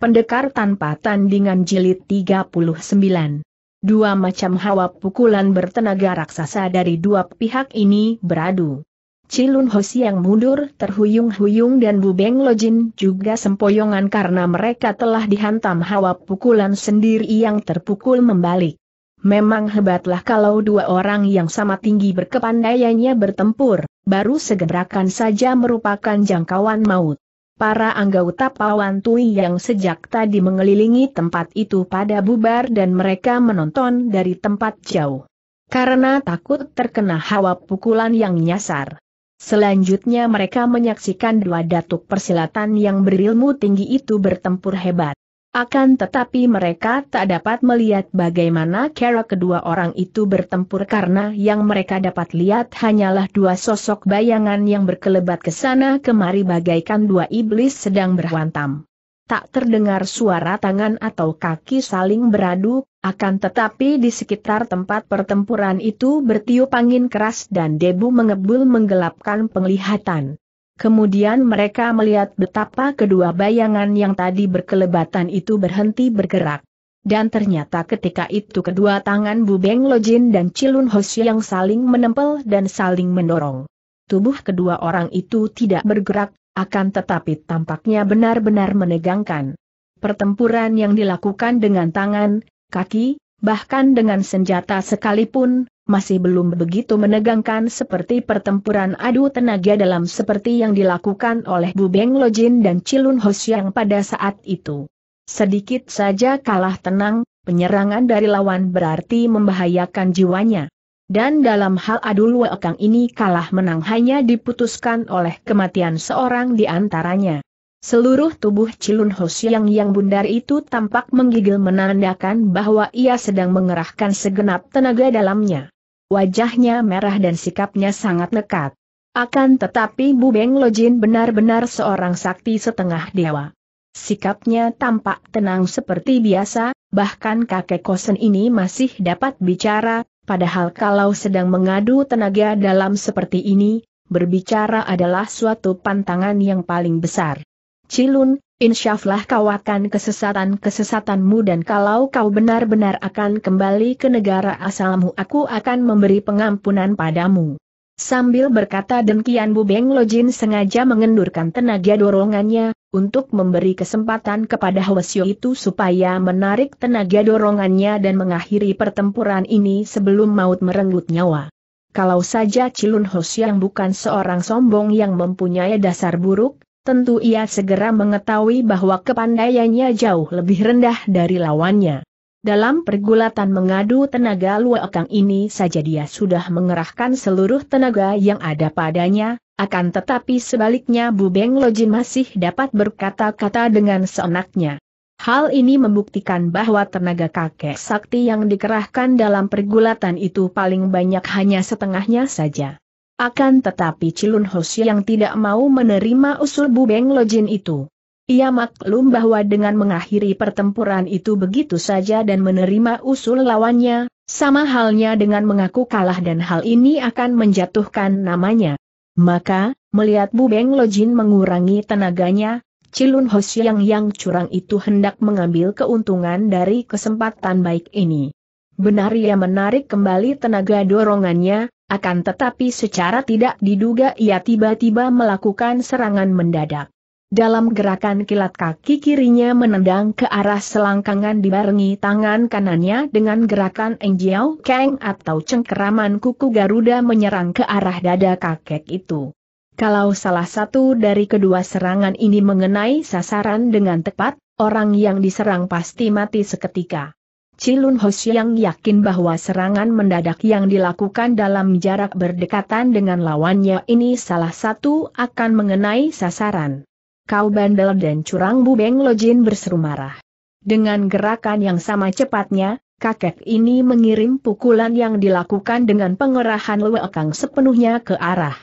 Pendekar tanpa tandingan jilid 39. Dua macam hawa pukulan bertenaga raksasa dari dua pihak ini beradu. Cilun Hosi yang mundur terhuyung-huyung dan Bu Beng Lojin juga sempoyongan karena mereka telah dihantam hawa pukulan sendiri yang terpukul membalik. Memang hebatlah kalau dua orang yang sama tinggi berkepandaiannya bertempur, baru segerakan saja merupakan jangkauan maut. Para anggota Pawan Tui yang sejak tadi mengelilingi tempat itu pada bubar dan mereka menonton dari tempat jauh. Karena takut terkena hawa pukulan yang nyasar. Selanjutnya mereka menyaksikan dua datuk persilatan yang berilmu tinggi itu bertempur hebat. Akan tetapi mereka tak dapat melihat bagaimana cara kedua orang itu bertempur karena yang mereka dapat lihat hanyalah dua sosok bayangan yang berkelebat ke sana kemari bagaikan dua iblis sedang berhantam. Tak terdengar suara tangan atau kaki saling beradu, akan tetapi di sekitar tempat pertempuran itu bertiup angin keras dan debu mengebul menggelapkan penglihatan. Kemudian mereka melihat betapa kedua bayangan yang tadi berkelebatan itu berhenti bergerak. Dan ternyata ketika itu kedua tangan Bu Beng Lojin dan Cilun Hoshi yang saling menempel dan saling mendorong. Tubuh kedua orang itu tidak bergerak, akan tetapi tampaknya benar-benar menegangkan. Pertempuran yang dilakukan dengan tangan, kaki, bahkan dengan senjata sekalipun, masih belum begitu menegangkan seperti pertempuran adu tenaga dalam seperti yang dilakukan oleh Bu Beng Lojin dan Cilun yang pada saat itu. Sedikit saja kalah tenang, penyerangan dari lawan berarti membahayakan jiwanya. Dan dalam hal adu luekang ini kalah menang hanya diputuskan oleh kematian seorang di antaranya. Seluruh tubuh Cilun Hosiang yang bundar itu tampak menggigil menandakan bahwa ia sedang mengerahkan segenap tenaga dalamnya. Wajahnya merah dan sikapnya sangat lekat. Akan tetapi Bu Beng Lojin benar-benar seorang sakti setengah dewa. Sikapnya tampak tenang seperti biasa, bahkan kakek kosen ini masih dapat bicara, padahal kalau sedang mengadu tenaga dalam seperti ini, berbicara adalah suatu pantangan yang paling besar. Cilun, Insyaflah kau akan kesesatan-kesesatanmu dan kalau kau benar-benar akan kembali ke negara asalmu aku akan memberi pengampunan padamu. Sambil berkata demikian Bu Beng Lojin sengaja mengendurkan tenaga dorongannya, untuk memberi kesempatan kepada Hwasyo itu supaya menarik tenaga dorongannya dan mengakhiri pertempuran ini sebelum maut merenggut nyawa. Kalau saja Cilun Hoshi yang bukan seorang sombong yang mempunyai dasar buruk, tentu ia segera mengetahui bahwa kepandaiannya jauh lebih rendah dari lawannya. Dalam pergulatan mengadu tenaga luekang ini saja dia sudah mengerahkan seluruh tenaga yang ada padanya, akan tetapi sebaliknya Bu Beng Loji masih dapat berkata-kata dengan seenaknya. Hal ini membuktikan bahwa tenaga kakek sakti yang dikerahkan dalam pergulatan itu paling banyak hanya setengahnya saja. Akan tetapi Cilun Hos yang tidak mau menerima usul Bu Beng Lojin itu. Ia maklum bahwa dengan mengakhiri pertempuran itu begitu saja dan menerima usul lawannya, sama halnya dengan mengaku kalah dan hal ini akan menjatuhkan namanya. Maka, melihat Bu Beng Lojin mengurangi tenaganya, Cilun Hos yang yang curang itu hendak mengambil keuntungan dari kesempatan baik ini. Benar ia menarik kembali tenaga dorongannya, akan tetapi secara tidak diduga ia tiba-tiba melakukan serangan mendadak. Dalam gerakan kilat kaki kirinya menendang ke arah selangkangan dibarengi tangan kanannya dengan gerakan Engjiao keng atau cengkeraman kuku Garuda menyerang ke arah dada kakek itu. Kalau salah satu dari kedua serangan ini mengenai sasaran dengan tepat, orang yang diserang pasti mati seketika. Cilun yang yakin bahwa serangan mendadak yang dilakukan dalam jarak berdekatan dengan lawannya ini salah satu akan mengenai sasaran. Kau bandel dan curang Bu Beng Lojin berseru marah. Dengan gerakan yang sama cepatnya, kakek ini mengirim pukulan yang dilakukan dengan pengerahan lewekang sepenuhnya ke arah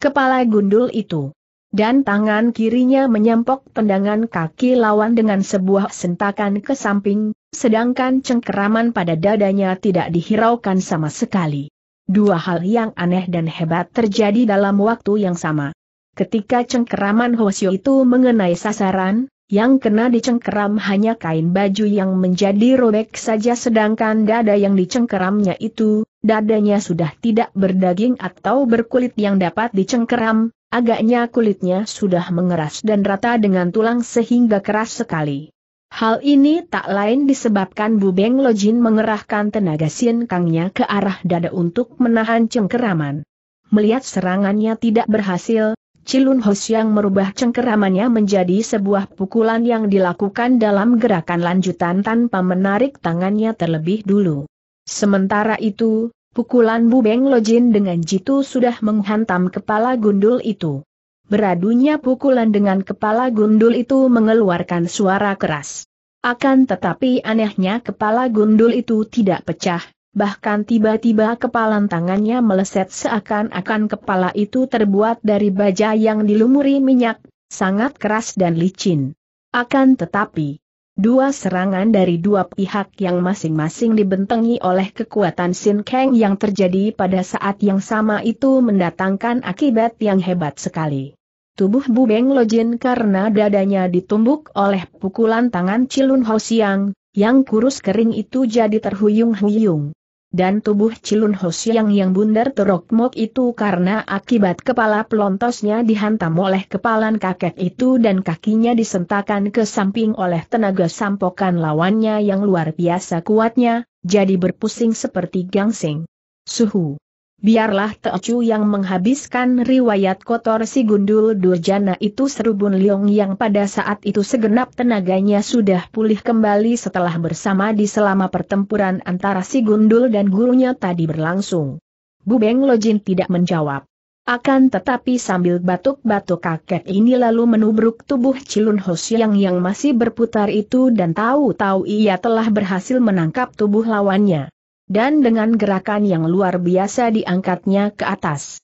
kepala gundul itu dan tangan kirinya menyempok tendangan kaki lawan dengan sebuah sentakan ke samping, sedangkan cengkeraman pada dadanya tidak dihiraukan sama sekali. Dua hal yang aneh dan hebat terjadi dalam waktu yang sama. Ketika cengkeraman Hwasyo itu mengenai sasaran, yang kena dicengkeram hanya kain baju yang menjadi robek saja sedangkan dada yang dicengkeramnya itu, dadanya sudah tidak berdaging atau berkulit yang dapat dicengkeram, Agaknya kulitnya sudah mengeras dan rata dengan tulang sehingga keras sekali. Hal ini tak lain disebabkan Bu Beng Lojin mengerahkan tenaga Sien Kangnya ke arah dada untuk menahan cengkeraman. Melihat serangannya tidak berhasil, Cilun Hos yang merubah cengkeramannya menjadi sebuah pukulan yang dilakukan dalam gerakan lanjutan tanpa menarik tangannya terlebih dulu. Sementara itu, Pukulan Bu Beng Lojin dengan jitu sudah menghantam kepala gundul itu. Beradunya pukulan dengan kepala gundul itu mengeluarkan suara keras. Akan tetapi anehnya kepala gundul itu tidak pecah, bahkan tiba-tiba kepalan tangannya meleset seakan-akan kepala itu terbuat dari baja yang dilumuri minyak, sangat keras dan licin. Akan tetapi, Dua serangan dari dua pihak yang masing-masing dibentengi oleh kekuatan Sin Kang yang terjadi pada saat yang sama itu mendatangkan akibat yang hebat sekali. Tubuh Bu Bubeng Lojin karena dadanya ditumbuk oleh pukulan tangan Cilun Ho Siang, yang kurus kering itu jadi terhuyung-huyung dan tubuh Cilun Hosiang yang bundar terokmok itu karena akibat kepala pelontosnya dihantam oleh kepalan kakek itu dan kakinya disentakan ke samping oleh tenaga sampokan lawannya yang luar biasa kuatnya, jadi berpusing seperti gangsing. Suhu biarlah Teocu yang menghabiskan riwayat kotor si Gundul Durjana itu serubun Liong yang pada saat itu segenap tenaganya sudah pulih kembali setelah bersama di selama pertempuran antara si Gundul dan gurunya tadi berlangsung. Bu Beng Lojin tidak menjawab. Akan tetapi sambil batuk-batuk kakek ini lalu menubruk tubuh Cilun Hoshiang yang masih berputar itu dan tahu-tahu ia telah berhasil menangkap tubuh lawannya dan dengan gerakan yang luar biasa diangkatnya ke atas.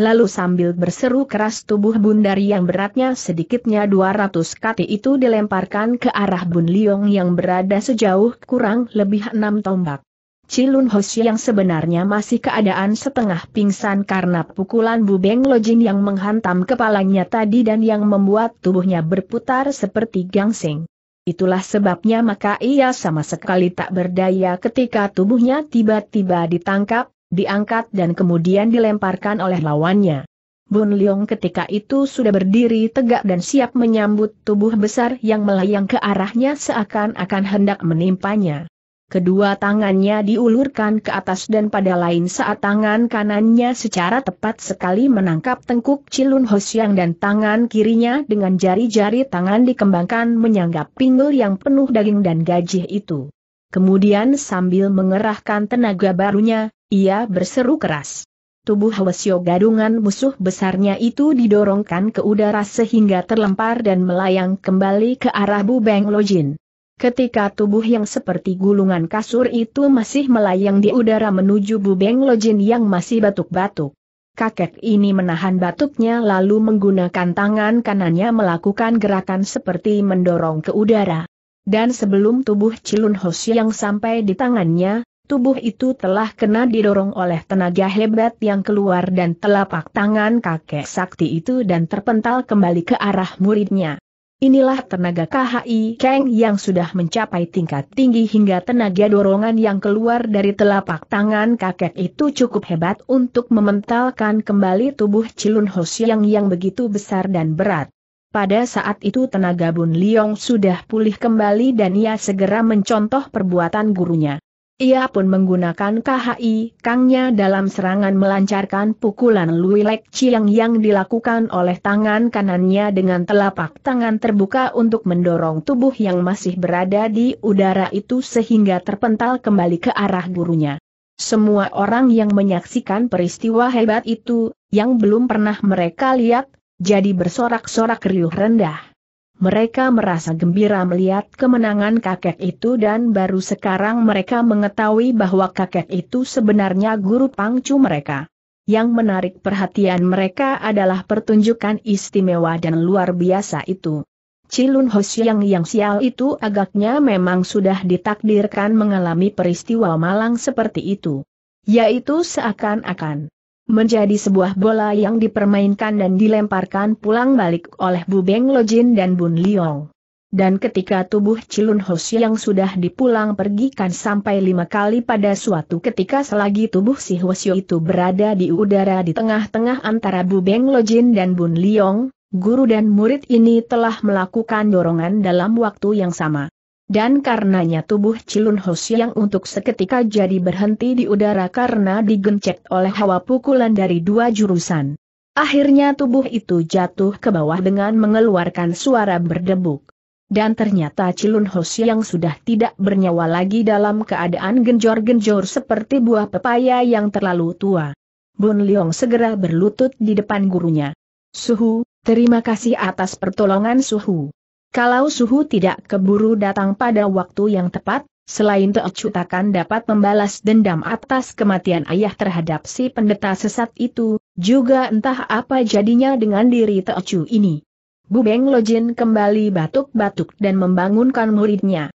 Lalu sambil berseru keras tubuh bundar yang beratnya sedikitnya 200 kati itu dilemparkan ke arah Bun Liong yang berada sejauh kurang lebih enam tombak. Cilun Hoshi yang sebenarnya masih keadaan setengah pingsan karena pukulan Bu Beng lojin yang menghantam kepalanya tadi dan yang membuat tubuhnya berputar seperti gangsing. Itulah sebabnya maka ia sama sekali tak berdaya ketika tubuhnya tiba-tiba ditangkap, diangkat dan kemudian dilemparkan oleh lawannya. Bun Leong ketika itu sudah berdiri tegak dan siap menyambut tubuh besar yang melayang ke arahnya seakan-akan hendak menimpanya. Kedua tangannya diulurkan ke atas dan pada lain saat tangan kanannya secara tepat sekali menangkap tengkuk Cilun Hosiang dan tangan kirinya dengan jari-jari tangan dikembangkan menyanggap pinggul yang penuh daging dan gajih itu. Kemudian sambil mengerahkan tenaga barunya, ia berseru keras. Tubuh Hwasyo gadungan musuh besarnya itu didorongkan ke udara sehingga terlempar dan melayang kembali ke arah Bu Bubeng Lojin. Ketika tubuh yang seperti gulungan kasur itu masih melayang di udara menuju Bubeng Lojin yang masih batuk-batuk. Kakek ini menahan batuknya lalu menggunakan tangan kanannya melakukan gerakan seperti mendorong ke udara. Dan sebelum tubuh Cilun Hos yang sampai di tangannya, tubuh itu telah kena didorong oleh tenaga hebat yang keluar dan telapak tangan kakek sakti itu dan terpental kembali ke arah muridnya. Inilah tenaga KHI Kang yang sudah mencapai tingkat tinggi hingga tenaga dorongan yang keluar dari telapak tangan kakek itu cukup hebat untuk mementalkan kembali tubuh Cilun Ho yang begitu besar dan berat. Pada saat itu tenaga Bun Liong sudah pulih kembali dan ia segera mencontoh perbuatan gurunya. Ia pun menggunakan KHI Kangnya dalam serangan melancarkan pukulan Lek Chiang yang dilakukan oleh tangan kanannya dengan telapak tangan terbuka untuk mendorong tubuh yang masih berada di udara itu sehingga terpental kembali ke arah gurunya. Semua orang yang menyaksikan peristiwa hebat itu, yang belum pernah mereka lihat, jadi bersorak-sorak riuh rendah. Mereka merasa gembira melihat kemenangan kakek itu dan baru sekarang mereka mengetahui bahwa kakek itu sebenarnya guru pangcu mereka. Yang menarik perhatian mereka adalah pertunjukan istimewa dan luar biasa itu. Cilun Hosiang yang sial itu agaknya memang sudah ditakdirkan mengalami peristiwa malang seperti itu. Yaitu seakan-akan menjadi sebuah bola yang dipermainkan dan dilemparkan pulang balik oleh Bu Beng Lojin dan Bun Liong. Dan ketika tubuh Cilun Hos yang sudah dipulang pergikan sampai lima kali pada suatu ketika selagi tubuh si Hosyo itu berada di udara di tengah-tengah antara Bu Beng Lojin dan Bun Liong, guru dan murid ini telah melakukan dorongan dalam waktu yang sama. Dan karenanya tubuh Cilun Hos yang untuk seketika jadi berhenti di udara karena digencet oleh hawa pukulan dari dua jurusan. Akhirnya tubuh itu jatuh ke bawah dengan mengeluarkan suara berdebuk. Dan ternyata Cilun Hos yang sudah tidak bernyawa lagi dalam keadaan genjor-genjor seperti buah pepaya yang terlalu tua. Bun Leong segera berlutut di depan gurunya. Suhu, terima kasih atas pertolongan Suhu. Kalau suhu tidak keburu datang pada waktu yang tepat, Selain Teocutakan dapat membalas dendam atas kematian ayah terhadap si pendeta sesat itu, juga entah apa jadinya dengan diri Teocu ini. Bu Beng Lojin kembali batuk-batuk dan membangunkan muridnya.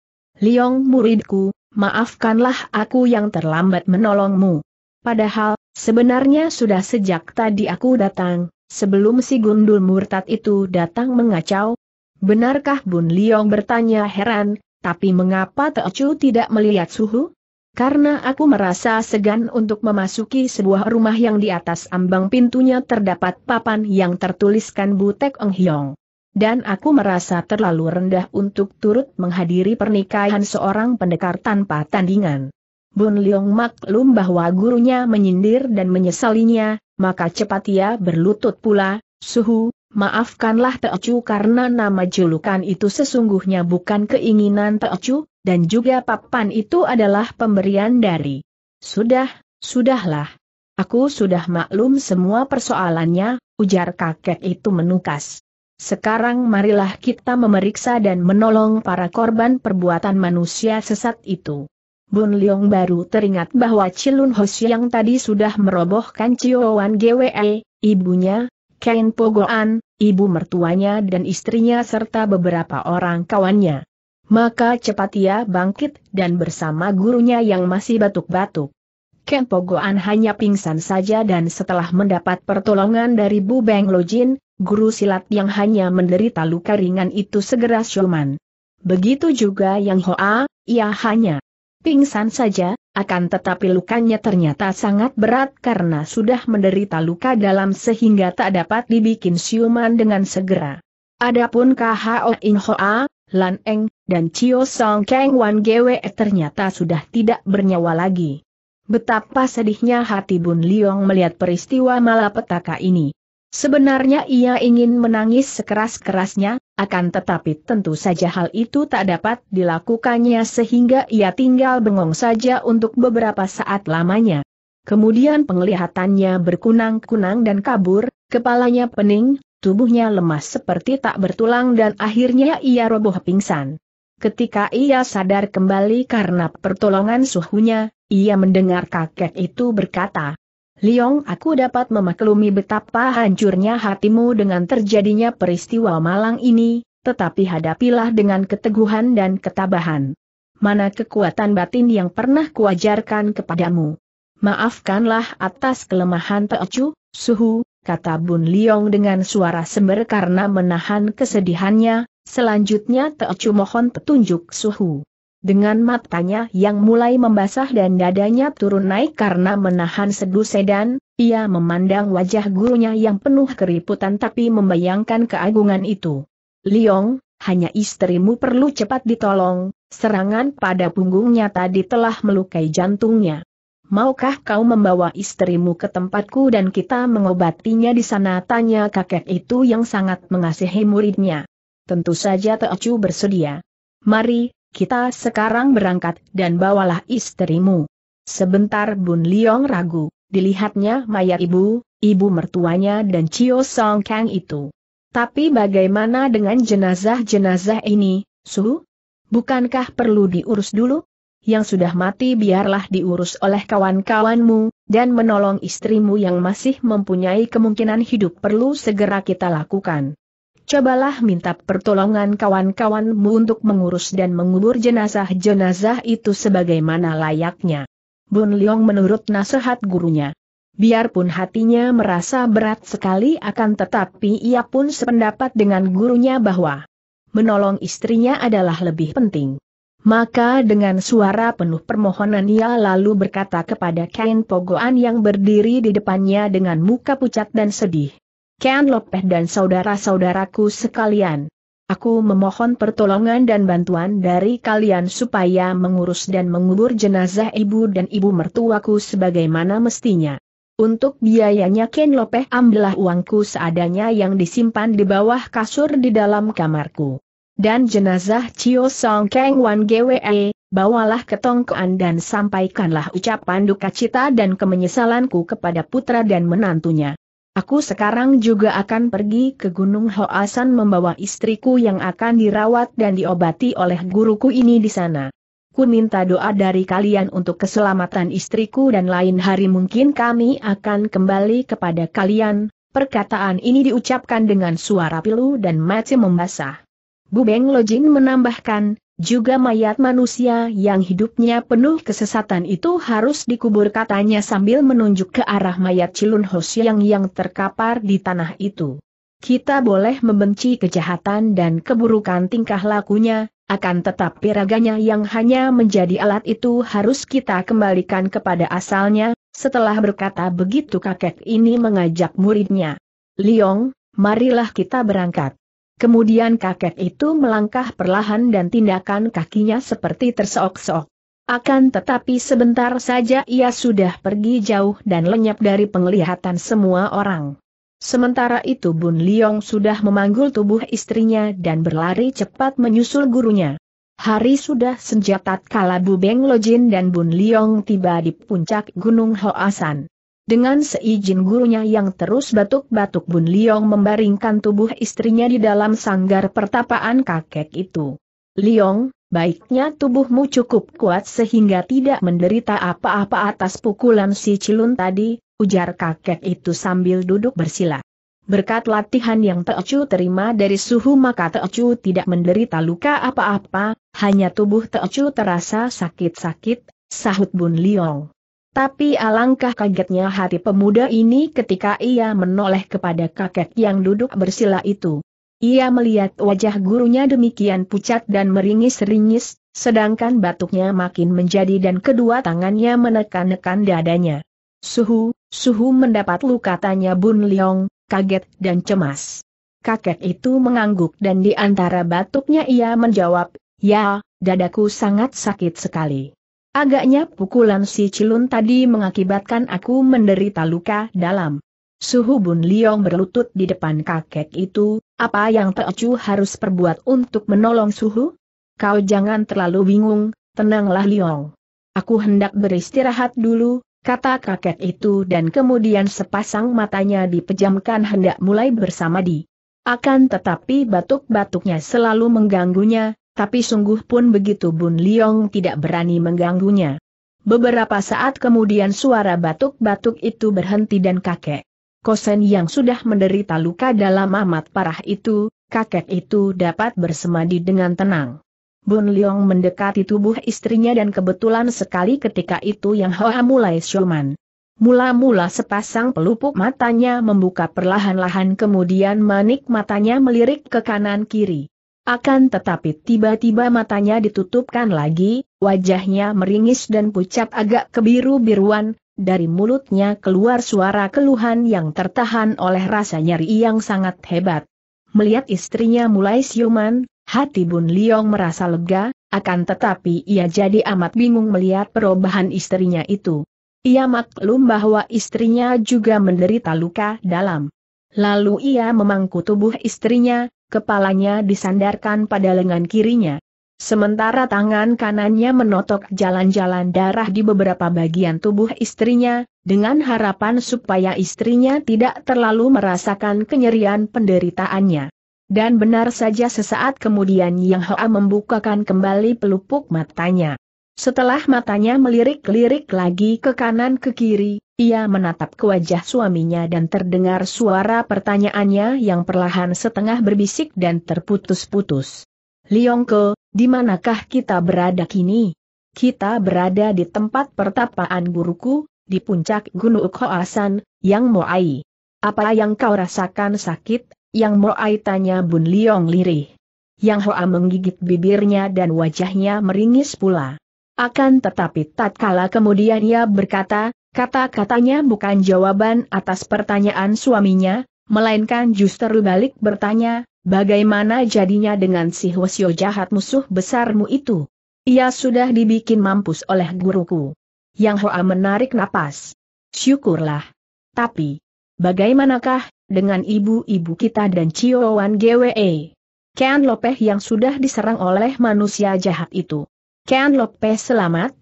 Liong muridku, maafkanlah aku yang terlambat menolongmu. Padahal, sebenarnya sudah sejak tadi aku datang, sebelum si gundul murtad itu datang mengacau, Benarkah Bun Liong bertanya heran, tapi mengapa Teochu tidak melihat suhu? Karena aku merasa segan untuk memasuki sebuah rumah yang di atas ambang pintunya terdapat papan yang tertuliskan Butek Eng Hiong. Dan aku merasa terlalu rendah untuk turut menghadiri pernikahan seorang pendekar tanpa tandingan. Bun Liong maklum bahwa gurunya menyindir dan menyesalinya, maka cepat ia berlutut pula, Suhu, Maafkanlah Teocu karena nama julukan itu sesungguhnya bukan keinginan Teocu, dan juga papan itu adalah pemberian dari. Sudah, sudahlah. Aku sudah maklum semua persoalannya, ujar kakek itu menukas. Sekarang marilah kita memeriksa dan menolong para korban perbuatan manusia sesat itu. Bun Leong baru teringat bahwa Cilun Hos yang tadi sudah merobohkan Wan GWE, ibunya, Ken Pogoan, ibu mertuanya dan istrinya serta beberapa orang kawannya. Maka cepat ia bangkit dan bersama gurunya yang masih batuk-batuk. Ken Pogoan hanya pingsan saja dan setelah mendapat pertolongan dari Bu Beng Lojin, guru silat yang hanya menderita luka ringan itu segera syuman. Begitu juga yang Hoa, ia hanya pingsan saja, akan tetapi lukanya ternyata sangat berat karena sudah menderita luka dalam sehingga tak dapat dibikin siuman dengan segera. Adapun KHO In Hoa, Lan Eng, dan Chio Song Kang Wan Gwe ternyata sudah tidak bernyawa lagi. Betapa sedihnya hati Bun Liong melihat peristiwa malapetaka ini. Sebenarnya ia ingin menangis sekeras-kerasnya, akan tetapi tentu saja hal itu tak dapat dilakukannya sehingga ia tinggal bengong saja untuk beberapa saat lamanya. Kemudian penglihatannya berkunang-kunang dan kabur, kepalanya pening, tubuhnya lemas seperti tak bertulang dan akhirnya ia roboh pingsan. Ketika ia sadar kembali karena pertolongan suhunya, ia mendengar kakek itu berkata, Liong aku dapat memaklumi betapa hancurnya hatimu dengan terjadinya peristiwa malang ini, tetapi hadapilah dengan keteguhan dan ketabahan. Mana kekuatan batin yang pernah kuajarkan kepadamu? Maafkanlah atas kelemahan Teocu, Suhu, kata Bun Liong dengan suara sember karena menahan kesedihannya, selanjutnya Teocu mohon petunjuk Suhu dengan matanya yang mulai membasah dan dadanya turun naik karena menahan seduh sedan, ia memandang wajah gurunya yang penuh keriputan tapi membayangkan keagungan itu. Liong, hanya istrimu perlu cepat ditolong, serangan pada punggungnya tadi telah melukai jantungnya. Maukah kau membawa istrimu ke tempatku dan kita mengobatinya di sana? Tanya kakek itu yang sangat mengasihi muridnya. Tentu saja Teocu bersedia. Mari, kita sekarang berangkat dan bawalah istrimu. Sebentar Bun Liong ragu, dilihatnya mayat ibu, ibu mertuanya dan Cio Song Kang itu. Tapi bagaimana dengan jenazah-jenazah ini, Su? Bukankah perlu diurus dulu? Yang sudah mati biarlah diurus oleh kawan-kawanmu, dan menolong istrimu yang masih mempunyai kemungkinan hidup perlu segera kita lakukan cobalah minta pertolongan kawan-kawanmu untuk mengurus dan mengubur jenazah-jenazah itu sebagaimana layaknya. Bun Leong menurut nasihat gurunya. Biarpun hatinya merasa berat sekali akan tetapi ia pun sependapat dengan gurunya bahwa menolong istrinya adalah lebih penting. Maka dengan suara penuh permohonan ia lalu berkata kepada Kain Pogoan yang berdiri di depannya dengan muka pucat dan sedih. Ken Lopeh dan saudara-saudaraku sekalian. Aku memohon pertolongan dan bantuan dari kalian supaya mengurus dan mengubur jenazah ibu dan ibu mertuaku sebagaimana mestinya. Untuk biayanya Ken Lopeh ambillah uangku seadanya yang disimpan di bawah kasur di dalam kamarku. Dan jenazah Chio Song Kang Wan GWE, bawalah ke Tongkoan dan sampaikanlah ucapan duka cita dan kemenyesalanku kepada putra dan menantunya. Aku sekarang juga akan pergi ke Gunung Hoasan membawa istriku yang akan dirawat dan diobati oleh guruku ini di sana. Ku minta doa dari kalian untuk keselamatan istriku dan lain hari mungkin kami akan kembali kepada kalian. Perkataan ini diucapkan dengan suara pilu dan mati membasah. Bu Beng Lojin menambahkan, juga mayat manusia yang hidupnya penuh kesesatan itu harus dikubur katanya sambil menunjuk ke arah mayat Cilun Hosiang yang terkapar di tanah itu. Kita boleh membenci kejahatan dan keburukan tingkah lakunya, akan tetapi raganya yang hanya menjadi alat itu harus kita kembalikan kepada asalnya, setelah berkata begitu kakek ini mengajak muridnya. Liong, marilah kita berangkat. Kemudian kakek itu melangkah perlahan dan tindakan kakinya seperti terseok-seok. Akan tetapi sebentar saja ia sudah pergi jauh dan lenyap dari penglihatan semua orang. Sementara itu Bun Liong sudah memanggul tubuh istrinya dan berlari cepat menyusul gurunya. Hari sudah senjatat kala Bu Beng Lojin dan Bun Liong tiba di puncak Gunung Hoasan. Dengan seizin gurunya yang terus batuk-batuk Bun Liong membaringkan tubuh istrinya di dalam sanggar pertapaan kakek itu. Liong, baiknya tubuhmu cukup kuat sehingga tidak menderita apa-apa atas pukulan si Cilun tadi, ujar kakek itu sambil duduk bersila. Berkat latihan yang Teocu terima dari suhu maka Teocu tidak menderita luka apa-apa, hanya tubuh Teocu terasa sakit-sakit, sahut Bun Liong. Tapi alangkah kagetnya hati pemuda ini ketika ia menoleh kepada kakek yang duduk bersila itu. Ia melihat wajah gurunya demikian pucat dan meringis-ringis, sedangkan batuknya makin menjadi dan kedua tangannya menekan-nekan dadanya. Suhu, suhu mendapat luka tanya Bun Leong, kaget dan cemas. Kakek itu mengangguk dan di antara batuknya ia menjawab, ya, dadaku sangat sakit sekali. Agaknya pukulan si Cilun tadi mengakibatkan aku menderita luka dalam. Suhu Bun Liong berlutut di depan kakek itu, apa yang Teocu harus perbuat untuk menolong Suhu? Kau jangan terlalu bingung, tenanglah Liong. Aku hendak beristirahat dulu, kata kakek itu dan kemudian sepasang matanya dipejamkan hendak mulai bersama di. Akan tetapi batuk-batuknya selalu mengganggunya, tapi sungguh pun begitu Bun Liong tidak berani mengganggunya. Beberapa saat kemudian suara batuk-batuk itu berhenti dan kakek. Kosen yang sudah menderita luka dalam amat parah itu, kakek itu dapat bersemadi dengan tenang. Bun Liong mendekati tubuh istrinya dan kebetulan sekali ketika itu yang Hoa mulai syoman. Mula-mula sepasang pelupuk matanya membuka perlahan-lahan kemudian manik matanya melirik ke kanan kiri. Akan tetapi tiba-tiba matanya ditutupkan lagi, wajahnya meringis dan pucat agak kebiru-biruan, dari mulutnya keluar suara keluhan yang tertahan oleh rasa nyeri yang sangat hebat. Melihat istrinya mulai siuman, hati Bun Liong merasa lega, akan tetapi ia jadi amat bingung melihat perubahan istrinya itu. Ia maklum bahwa istrinya juga menderita luka dalam. Lalu ia memangku tubuh istrinya, kepalanya disandarkan pada lengan kirinya. Sementara tangan kanannya menotok jalan-jalan darah di beberapa bagian tubuh istrinya, dengan harapan supaya istrinya tidak terlalu merasakan kenyerian penderitaannya. Dan benar saja sesaat kemudian Yang Hoa membukakan kembali pelupuk matanya. Setelah matanya melirik-lirik lagi ke kanan ke kiri, ia menatap ke wajah suaminya dan terdengar suara pertanyaannya yang perlahan setengah berbisik dan terputus-putus. Liongko, di manakah kita berada kini? Kita berada di tempat pertapaan guruku, di puncak Gunung Hoasan, Yang Moai. Apa yang kau rasakan sakit? Yang Moai tanya Bun Liong lirih. Yang Hoa menggigit bibirnya dan wajahnya meringis pula. Akan tetapi tatkala kemudian ia berkata, kata-katanya bukan jawaban atas pertanyaan suaminya, melainkan justru balik bertanya, bagaimana jadinya dengan si Hwasyo jahat musuh besarmu itu? Ia sudah dibikin mampus oleh guruku. Yang Hoa menarik napas. Syukurlah. Tapi, bagaimanakah dengan ibu-ibu kita dan Ciowan GWE? Ken Lopeh yang sudah diserang oleh manusia jahat itu. Ken Lope selamat,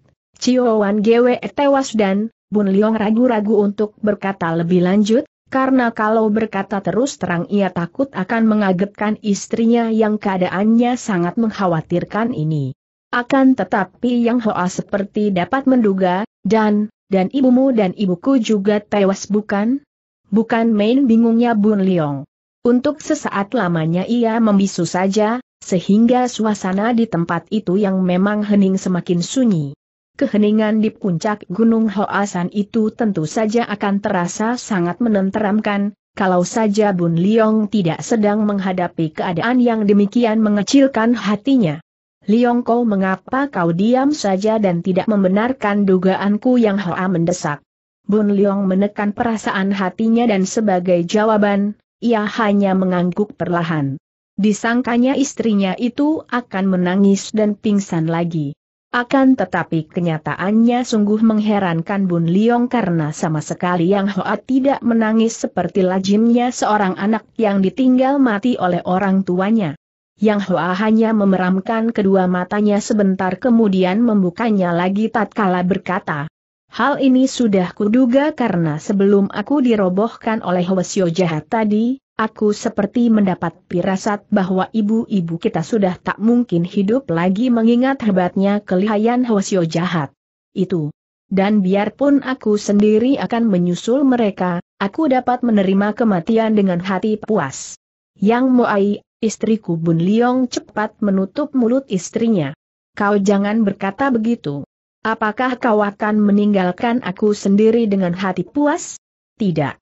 Wan Gwe tewas dan Bun Liong ragu-ragu untuk berkata lebih lanjut, karena kalau berkata terus terang ia takut akan mengagetkan istrinya yang keadaannya sangat mengkhawatirkan ini. Akan tetapi Yang Hoa seperti dapat menduga, dan, dan ibumu dan ibuku juga tewas bukan? Bukan main bingungnya Bun Liong. Untuk sesaat lamanya ia membisu saja, sehingga suasana di tempat itu yang memang hening semakin sunyi. Keheningan di puncak Gunung Hoasan itu tentu saja akan terasa sangat menenteramkan, kalau saja Bun Liong tidak sedang menghadapi keadaan yang demikian mengecilkan hatinya. Liong kau mengapa kau diam saja dan tidak membenarkan dugaanku yang Hoa mendesak? Bun Liong menekan perasaan hatinya dan sebagai jawaban, ia hanya mengangguk perlahan. Disangkanya istrinya itu akan menangis dan pingsan lagi. Akan tetapi kenyataannya sungguh mengherankan Bun Liong karena sama sekali Yang Hoa tidak menangis seperti lazimnya seorang anak yang ditinggal mati oleh orang tuanya. Yang Hoa hanya memeramkan kedua matanya sebentar kemudian membukanya lagi tatkala berkata, Hal ini sudah kuduga karena sebelum aku dirobohkan oleh Hwasyo jahat tadi, Aku seperti mendapat pirasat bahwa ibu-ibu kita sudah tak mungkin hidup lagi mengingat hebatnya kelihayan Hwasyo jahat. Itu. Dan biarpun aku sendiri akan menyusul mereka, aku dapat menerima kematian dengan hati puas. Yang Moai, istriku Bun Liong cepat menutup mulut istrinya. Kau jangan berkata begitu. Apakah kau akan meninggalkan aku sendiri dengan hati puas? Tidak.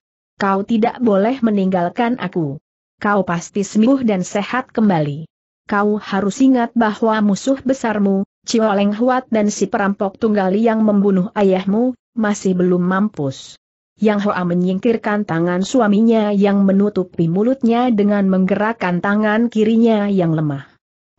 Kau tidak boleh meninggalkan aku. Kau pasti sembuh dan sehat kembali. Kau harus ingat bahwa musuh besarmu, Cioleng Huat dan si perampok tunggal yang membunuh ayahmu, masih belum mampus. Yang Hoa menyingkirkan tangan suaminya yang menutupi mulutnya dengan menggerakkan tangan kirinya yang lemah.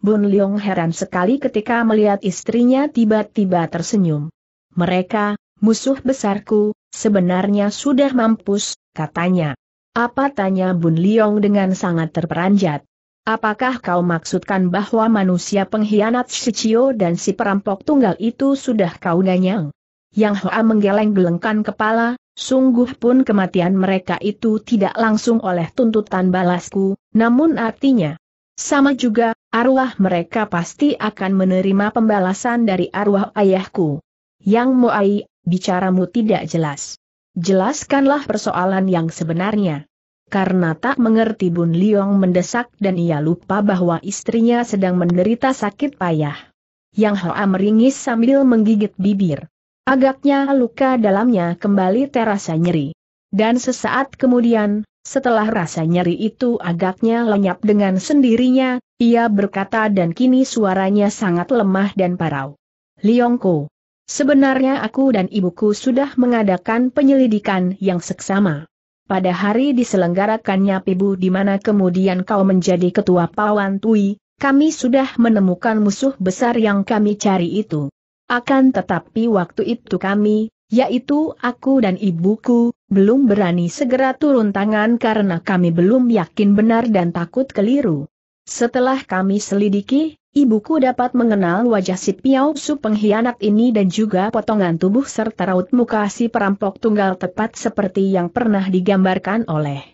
Bun Leong heran sekali ketika melihat istrinya tiba-tiba tersenyum. Mereka, musuh besarku, sebenarnya sudah mampus, katanya. Apa tanya Bun Liong dengan sangat terperanjat? Apakah kau maksudkan bahwa manusia pengkhianat Cio dan si perampok tunggal itu sudah kau ganyang? Yang Hoa menggeleng-gelengkan kepala, sungguh pun kematian mereka itu tidak langsung oleh tuntutan balasku, namun artinya. Sama juga, arwah mereka pasti akan menerima pembalasan dari arwah ayahku. Yang Moai, bicaramu tidak jelas. Jelaskanlah persoalan yang sebenarnya. Karena tak mengerti Bun Liong mendesak dan ia lupa bahwa istrinya sedang menderita sakit payah. Yang Hoa meringis sambil menggigit bibir. Agaknya luka dalamnya kembali terasa nyeri. Dan sesaat kemudian, setelah rasa nyeri itu agaknya lenyap dengan sendirinya, ia berkata dan kini suaranya sangat lemah dan parau. Liongko, Sebenarnya aku dan ibuku sudah mengadakan penyelidikan yang seksama. Pada hari diselenggarakannya Pibu di mana kemudian kau menjadi ketua Pawan Tui, kami sudah menemukan musuh besar yang kami cari itu. Akan tetapi waktu itu kami, yaitu aku dan ibuku, belum berani segera turun tangan karena kami belum yakin benar dan takut keliru. Setelah kami selidiki, Ibuku dapat mengenal wajah si Piao pengkhianat ini dan juga potongan tubuh serta raut muka si perampok tunggal tepat seperti yang pernah digambarkan oleh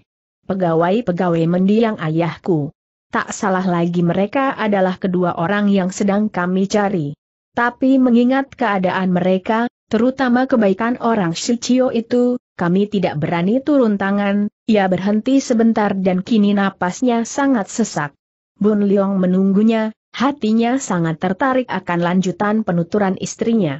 pegawai-pegawai mendiang ayahku. Tak salah lagi mereka adalah kedua orang yang sedang kami cari. Tapi mengingat keadaan mereka, terutama kebaikan orang Shichio itu, kami tidak berani turun tangan, ia berhenti sebentar dan kini napasnya sangat sesak. Bun Leong menunggunya, hatinya sangat tertarik akan lanjutan penuturan istrinya.